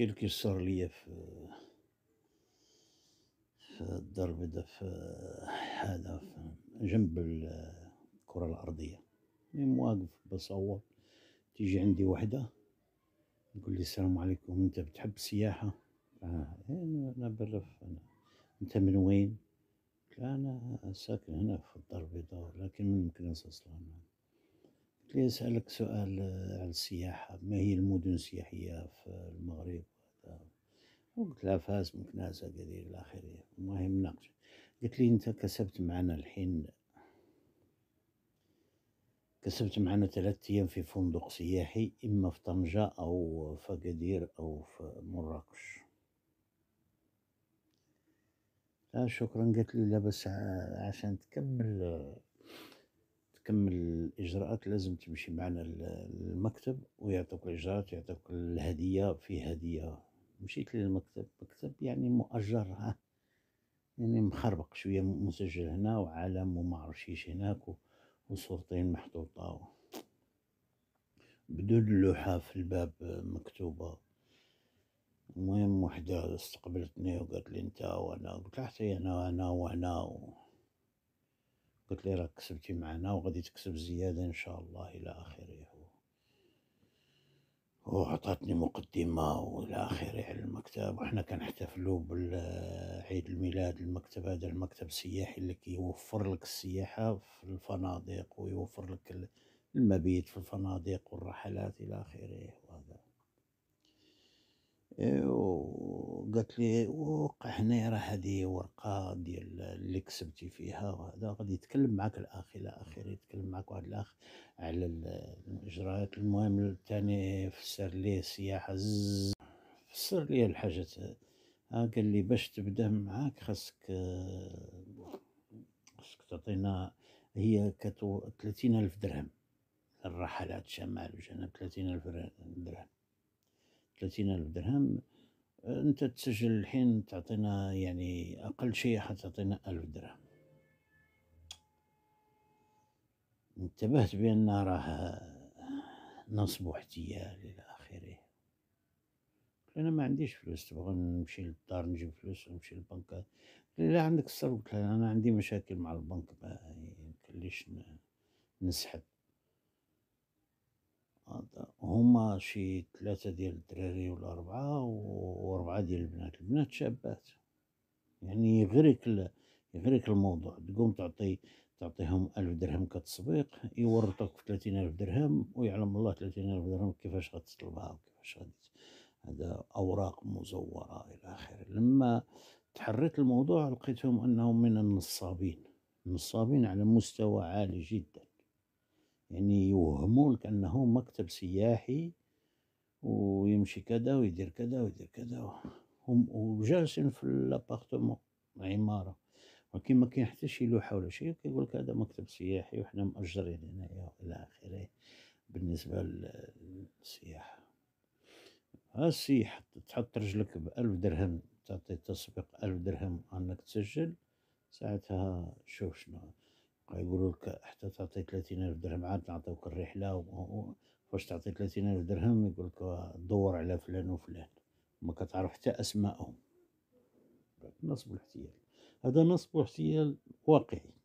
كيلو صار ليا في في الدار البيضاء في حالة جنب الكرة الأرضية مواقف واقف بصور تيجي عندي وحدة تقول لي السلام عليكم أنت بتحب السياحة إيه، أنا بلف أنا أنت من وين؟ قلت أنا ساكن هنا في الدار البيضاء لكن من مكناس أصلا كنت أسألك سؤال آه، عن السياحة ما هي المدن السياحية في المغرب قلت لها فاس مكناسة قدير إلى آخره المهم ناقش قلت لي أنت كسبت معنا الحين كسبت معنا ثلاثة أيام في فندق سياحي إما في طنجة أو في قدير أو في مراكش لا شكرا قلت لي بس آه، عشان تكمل آه، تكمل الاجراءات لازم تمشي معنا للمكتب ويعطوك الاجراءات يعطوك الهديه في هديه مشيت للمكتب مكتب يعني مؤجر ها يعني مخربق شويه مسجل هنا وعالم وما عرفش هناك وصورتين محطوطه بدون لوحه في الباب مكتوبه المهم وحده استقبلتني وقالت لي انت وانا قلت لها حتى انا وانا وانا قلت لي راك كسبتي معنا وغادي تكسب زيادة إن شاء الله إلى آخره وعطاتني مقدمة وإلى آخره على المكتب وحنا كنحتفلوا بالعيد الميلاد المكتب هذا المكتب السياحي اللي كيوفر لك السياحة في الفنادق ويوفر لك المبيت في الفنادق والرحلات إلى آخره وهذا أيوه. قالت لي وقع هنا راه هذه ورقه ديال اللي كسبتي فيها وهذا غادي يتكلم معك الاخ الى اخره يتكلم معك واحد الاخ على الاجراءات المهم الثاني فسر لي السياحه فسر لي الحاجات قال لي باش تبدا معاك خاصك خاصك تعطينا هي كتو 30 الف درهم الرحلات شمال وجنوب 30 الف درهم 30 الف درهم انت تسجل الحين تعطينا يعني اقل شيء حتعطينا الف درهم انتبهت بان راه نصب احتيال الى اخره انا ما عنديش فلوس تبغى نمشي للدار نجيب فلوس ونمشي للبنك لا عندك الصرف انا عندي مشاكل مع البنك ما يمكنليش نسحب هما شي ثلاثة ديال الدراري ولا أربعة وأربعة ديال البنات البنات شابات يعني يغريك يغريك الموضوع تقوم تعطي تعطيهم ألف درهم كتصبيق يورطوك في ثلاثين ألف درهم ويعلم الله ثلاثين ألف درهم كيفاش غتصلبها وكيفاش غادي هذا أوراق مزورة إلى آخره لما تحريت الموضوع لقيتهم أنهم من النصابين النصابين على مستوى عالي جدا يعني يوهموا لك انه مكتب سياحي ويمشي كذا ويدير كذا ويدير كذا هم وجالسين في لابارتمون عماره ولكن ما كاين حتى شي لوحه ولا شيء كيقول لك هذا مكتب سياحي وحنا مأجرين هنايا الى اخره بالنسبه للسياحه هاسي تحط رجلك بألف درهم تعطي تسبق ألف درهم أنك تسجل ساعتها شوف شنو يقولوا لك حتى تعطي ألف درهم عاد نعطيوك الرحله فاش تعطي ألف درهم يقول لك آه، دور على فلان وفلان ما كتعرف حتى اسمائهم نصب الاحتيال هذا نصب احتيال واقعي